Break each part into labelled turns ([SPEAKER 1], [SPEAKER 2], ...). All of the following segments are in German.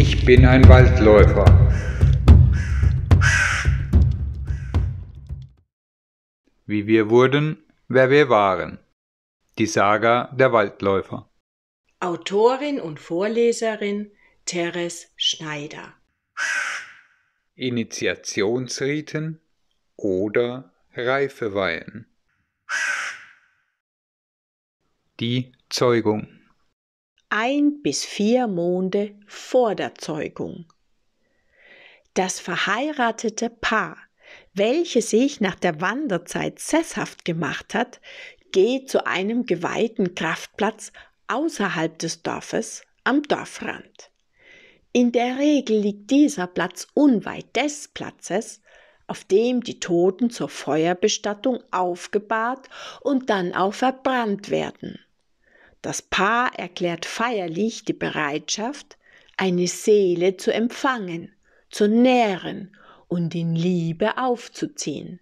[SPEAKER 1] Ich bin ein Waldläufer. Wie wir wurden, wer wir waren. Die Saga der Waldläufer.
[SPEAKER 2] Autorin und Vorleserin Teres Schneider.
[SPEAKER 1] Initiationsriten oder Reifeweihen. Die Zeugung
[SPEAKER 2] ein bis vier Monde vor der Zeugung. Das verheiratete Paar, welches sich nach der Wanderzeit sesshaft gemacht hat, geht zu einem geweihten Kraftplatz außerhalb des Dorfes am Dorfrand. In der Regel liegt dieser Platz unweit des Platzes, auf dem die Toten zur Feuerbestattung aufgebahrt und dann auch verbrannt werden. Das Paar erklärt feierlich die Bereitschaft, eine Seele zu empfangen, zu nähren und in Liebe aufzuziehen.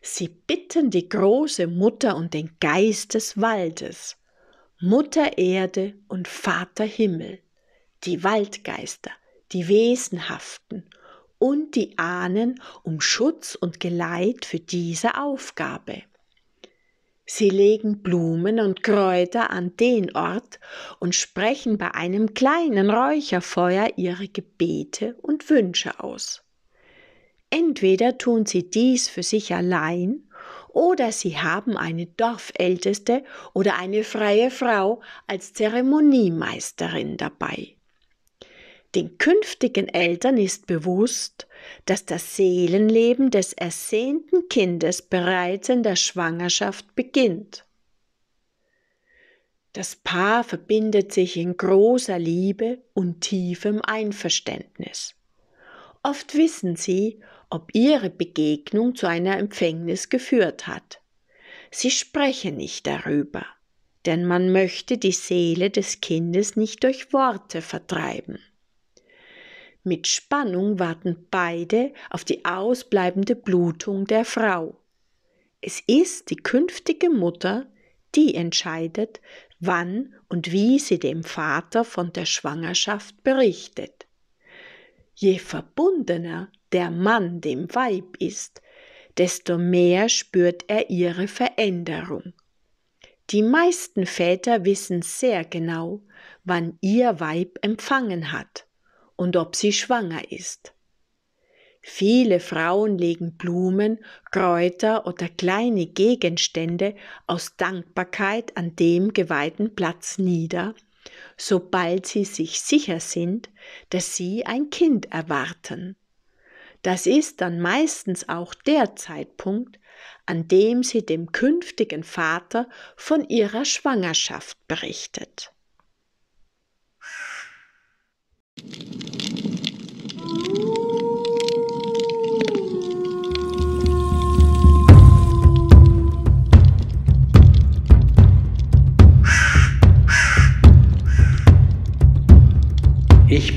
[SPEAKER 2] Sie bitten die große Mutter und den Geist des Waldes, Mutter Erde und Vater Himmel, die Waldgeister, die Wesenhaften und die Ahnen um Schutz und Geleit für diese Aufgabe. Sie legen Blumen und Kräuter an den Ort und sprechen bei einem kleinen Räucherfeuer ihre Gebete und Wünsche aus. Entweder tun sie dies für sich allein oder sie haben eine Dorfälteste oder eine freie Frau als Zeremoniemeisterin dabei. Den künftigen Eltern ist bewusst, dass das Seelenleben des ersehnten Kindes bereits in der Schwangerschaft beginnt. Das Paar verbindet sich in großer Liebe und tiefem Einverständnis. Oft wissen sie, ob ihre Begegnung zu einer Empfängnis geführt hat. Sie sprechen nicht darüber, denn man möchte die Seele des Kindes nicht durch Worte vertreiben. Mit Spannung warten beide auf die ausbleibende Blutung der Frau. Es ist die künftige Mutter, die entscheidet, wann und wie sie dem Vater von der Schwangerschaft berichtet. Je verbundener der Mann dem Weib ist, desto mehr spürt er ihre Veränderung. Die meisten Väter wissen sehr genau, wann ihr Weib empfangen hat und ob sie schwanger ist. Viele Frauen legen Blumen, Kräuter oder kleine Gegenstände aus Dankbarkeit an dem geweihten Platz nieder, sobald sie sich sicher sind, dass sie ein Kind erwarten. Das ist dann meistens auch der Zeitpunkt, an dem sie dem künftigen Vater von ihrer Schwangerschaft berichtet.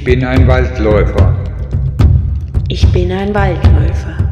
[SPEAKER 1] bin ein Waldläufer.
[SPEAKER 2] Ich bin ein Waldläufer.